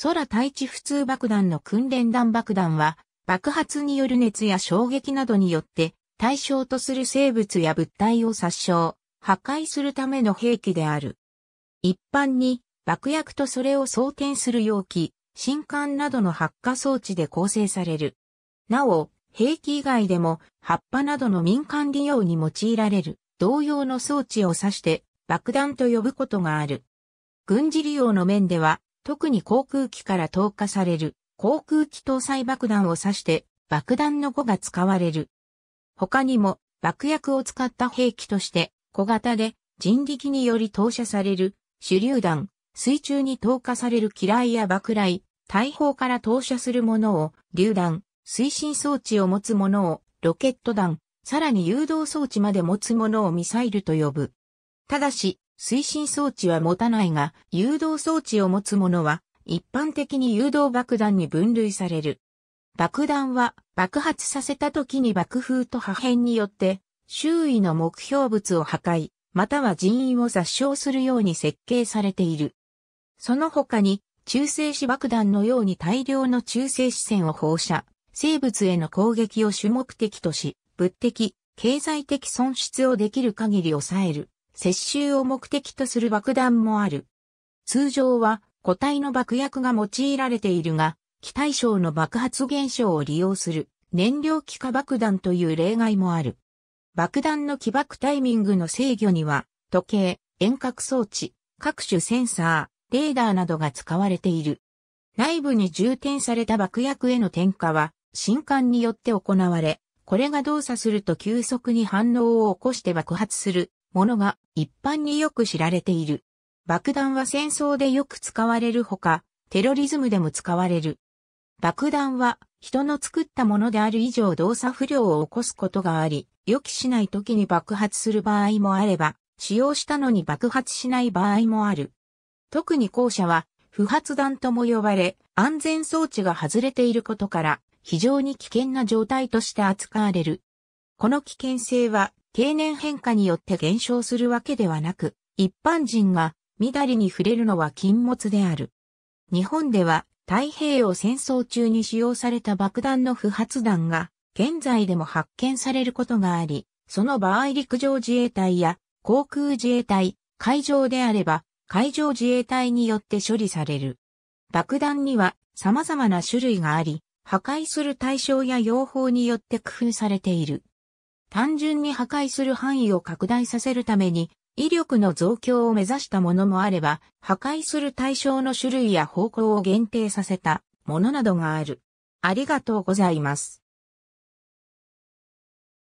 空対地普通爆弾の訓練弾爆弾は、爆発による熱や衝撃などによって、対象とする生物や物体を殺傷、破壊するための兵器である。一般に、爆薬とそれを装填する容器、新艦などの発火装置で構成される。なお、兵器以外でも、葉っぱなどの民間利用に用いられる、同様の装置を指して、爆弾と呼ぶことがある。軍事利用の面では、特に航空機から投下される航空機搭載爆弾を指して爆弾の語が使われる。他にも爆薬を使った兵器として小型で人力により投射される手榴弾、水中に投下される機雷や爆雷、大砲から投射するものを榴弾、推進装置を持つものをロケット弾、さらに誘導装置まで持つものをミサイルと呼ぶ。ただし、推進装置は持たないが、誘導装置を持つ者は、一般的に誘導爆弾に分類される。爆弾は爆発させた時に爆風と破片によって周囲の目標物を破壊、または人員を殺傷するように設計されている。その他に中性子爆弾のように大量の中性子線を放射、生物への攻撃を主目的とし、物的、経済的損失をできる限り抑える。接収を目的とする爆弾もある。通常は固体の爆薬が用いられているが、気対症の爆発現象を利用する燃料気化爆弾という例外もある。爆弾の起爆タイミングの制御には、時計、遠隔装置、各種センサー、レーダーなどが使われている。内部に充填された爆薬への点火は、新管によって行われ、これが動作すると急速に反応を起こして爆発するものが一般によく知られている。爆弾は戦争でよく使われるほか、テロリズムでも使われる。爆弾は人の作ったものである以上動作不良を起こすことがあり、予期しない時に爆発する場合もあれば、使用したのに爆発しない場合もある。特に後者は不発弾とも呼ばれ、安全装置が外れていることから、非常に危険な状態として扱われる。この危険性は経年変化によって減少するわけではなく、一般人が緑に触れるのは禁物である。日本では太平洋戦争中に使用された爆弾の不発弾が現在でも発見されることがあり、その場合陸上自衛隊や航空自衛隊、海上であれば海上自衛隊によって処理される。爆弾には様々な種類があり、破壊する対象や用法によって工夫されている。単純に破壊する範囲を拡大させるために、威力の増強を目指したものもあれば、破壊する対象の種類や方向を限定させたものなどがある。ありがとうございます。